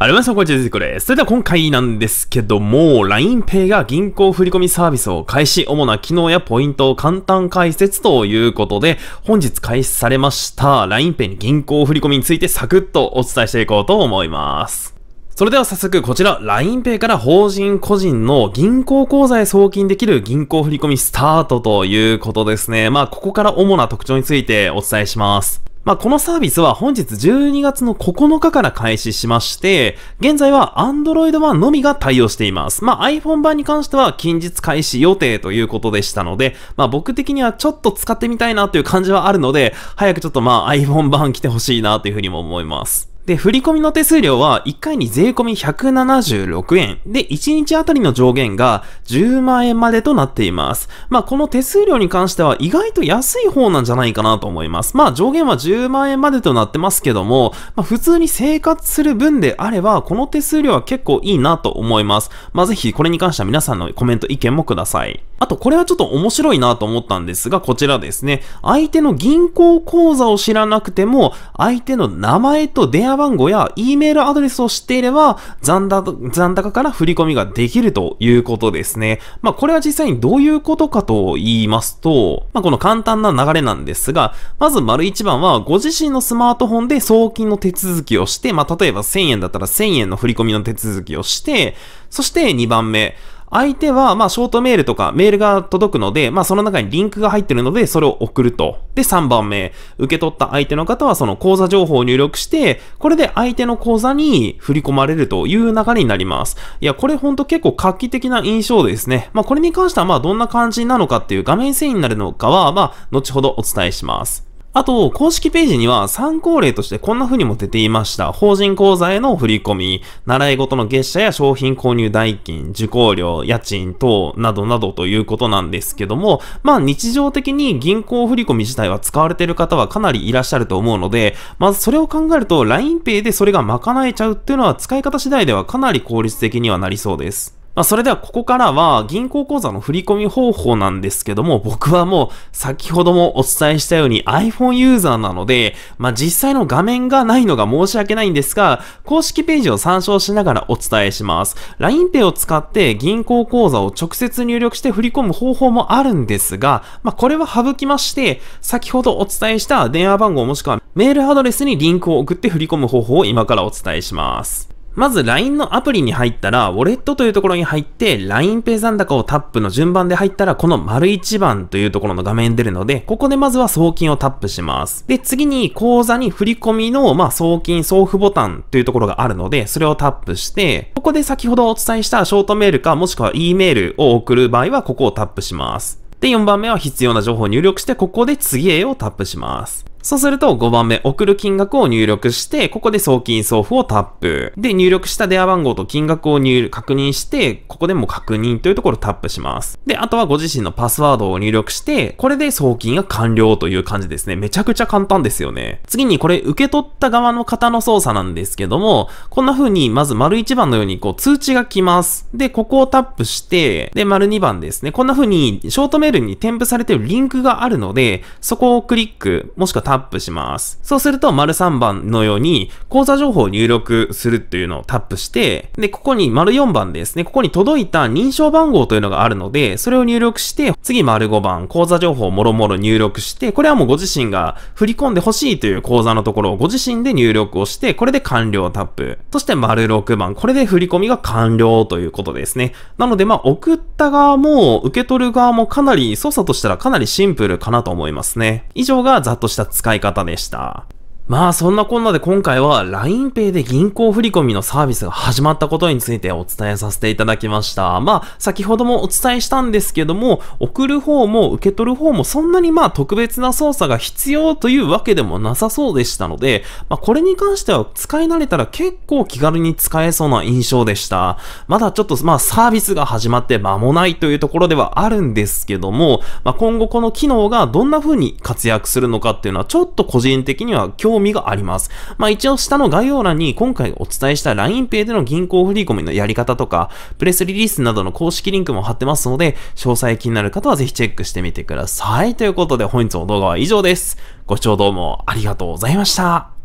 ありがとうございます。こんにちは、ジェこれ。それでは今回なんですけども、LINEPay が銀行振込サービスを開始、主な機能やポイントを簡単解説ということで、本日開始されました LINEPay に銀行振込についてサクッとお伝えしていこうと思います。それでは早速こちら LINEPay から法人個人の銀行口座へ送金できる銀行振込スタートということですね。まあここから主な特徴についてお伝えします。まあ、このサービスは本日12月の9日から開始しまして、現在は Android 版のみが対応しています。まあ、iPhone 版に関しては近日開始予定ということでしたので、まあ、僕的にはちょっと使ってみたいなという感じはあるので、早くちょっとまあ、iPhone 版来てほしいなというふうにも思います。で、振込の手数料は1回に税込み176円。で、1日あたりの上限が10万円までとなっています。まあ、この手数料に関しては意外と安い方なんじゃないかなと思います。まあ、上限は10万円までとなってますけども、まあ、普通に生活する分であれば、この手数料は結構いいなと思います。まあ、ぜひこれに関しては皆さんのコメント意見もください。あと、これはちょっと面白いなと思ったんですが、こちらですね。相手の銀行口座を知らなくても、相手の名前と電話番号や E メールアドレスを知っていれば、残高から振り込みができるということですね。まあ、これは実際にどういうことかと言いますと、まあ、この簡単な流れなんですが、まず丸1番は、ご自身のスマートフォンで送金の手続きをして、まあ、例えば1000円だったら1000円の振り込みの手続きをして、そして2番目、相手は、まあ、ショートメールとかメールが届くので、まあ、その中にリンクが入ってるので、それを送ると。で、3番目、受け取った相手の方は、その口座情報を入力して、これで相手の口座に振り込まれるという流れになります。いや、これほんと結構画期的な印象ですね。まあ、これに関しては、まあ、どんな感じなのかっていう画面遷移になるのかは、まあ、後ほどお伝えします。あと、公式ページには参考例としてこんな風にも出ていました。法人口座への振込、習い事の月謝や商品購入代金、受講料、家賃等などなどということなんですけども、まあ日常的に銀行振込自体は使われている方はかなりいらっしゃると思うので、まずそれを考えると LINEPay でそれが賄えちゃうっていうのは使い方次第ではかなり効率的にはなりそうです。まあ、それではここからは銀行口座の振込方法なんですけども、僕はもう先ほどもお伝えしたように iPhone ユーザーなので、まあ、実際の画面がないのが申し訳ないんですが、公式ページを参照しながらお伝えします。LINEPay を使って銀行口座を直接入力して振り込む方法もあるんですが、まあ、これは省きまして、先ほどお伝えした電話番号もしくはメールアドレスにリンクを送って振り込む方法を今からお伝えします。まず LINE のアプリに入ったら、ウォレットというところに入って、LINEPay 残高をタップの順番で入ったら、この丸1番というところの画面出るので、ここでまずは送金をタップします。で、次に口座に振り込みの、まあ、送金、送付ボタンというところがあるので、それをタップして、ここで先ほどお伝えしたショートメールか、もしくは E メールを送る場合は、ここをタップします。で、4番目は必要な情報を入力して、ここで次へをタップします。そうすると5番目、送る金額を入力して、ここで送金送付をタップ。で、入力した電話番号と金額を入確認して、ここでも確認というところをタップします。で、あとはご自身のパスワードを入力して、これで送金が完了という感じですね。めちゃくちゃ簡単ですよね。次にこれ受け取った側の方の操作なんですけども、こんな風にまず丸1番のようにこう通知が来ます。で、ここをタップして、で、丸2番ですね。こんな風にショートメールに添付されているリンクがあるので、そこをクリック、もしくはタップします。そうすると、丸3番のように、口座情報を入力するっていうのをタップして、で、ここに丸4番ですね、ここに届いた認証番号というのがあるので、それを入力して、次丸5番、口座情報をもろもろ入力して、これはもうご自身が振り込んでほしいという口座のところをご自身で入力をして、これで完了タップ。そして丸6番、これで振り込みが完了ということですね。なので、まあ、送った側も、受け取る側もかなり、操作としたらかなりシンプルかなと思いますね。以上がざっとした使い方でした。まあそんなこんなで今回は LINEPay で銀行振込のサービスが始まったことについてお伝えさせていただきました。まあ先ほどもお伝えしたんですけども、送る方も受け取る方もそんなにまあ特別な操作が必要というわけでもなさそうでしたので、まあこれに関しては使い慣れたら結構気軽に使えそうな印象でした。まだちょっとまあサービスが始まって間もないというところではあるんですけども、まあ今後この機能がどんな風に活躍するのかっていうのはちょっと個人的には興興味があります。まあ一応下の概要欄に今回お伝えした LINEPay での銀行振込のやり方とか、プレスリリースなどの公式リンクも貼ってますので、詳細気になる方はぜひチェックしてみてください。ということで本日の動画は以上です。ご視聴どうもありがとうございました。